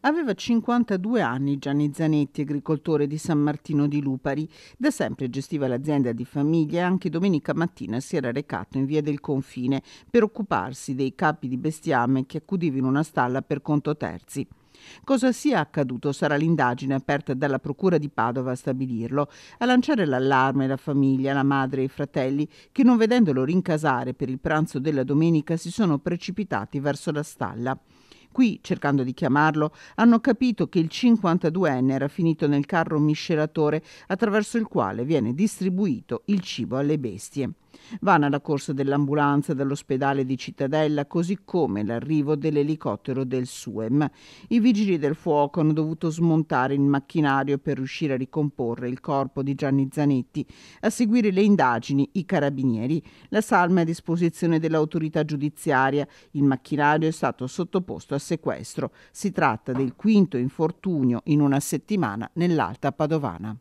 Aveva 52 anni Gianni Zanetti, agricoltore di San Martino di Lupari. Da sempre gestiva l'azienda di famiglia e anche domenica mattina si era recato in via del confine per occuparsi dei capi di bestiame che accudivano in una stalla per conto terzi. Cosa sia accaduto sarà l'indagine aperta dalla Procura di Padova a stabilirlo, a lanciare l'allarme la famiglia, la madre e i fratelli che non vedendolo rincasare per il pranzo della domenica si sono precipitati verso la stalla qui, cercando di chiamarlo, hanno capito che il 52enne era finito nel carro miscelatore attraverso il quale viene distribuito il cibo alle bestie. Vana la corsa dell'ambulanza dall'ospedale di Cittadella, così come l'arrivo dell'elicottero del SUEM. I vigili del fuoco hanno dovuto smontare il macchinario per riuscire a ricomporre il corpo di Gianni Zanetti. A seguire le indagini, i carabinieri. La salma è a disposizione dell'autorità giudiziaria. Il macchinario è stato sottoposto a sequestro. Si tratta del quinto infortunio in una settimana nell'Alta Padovana.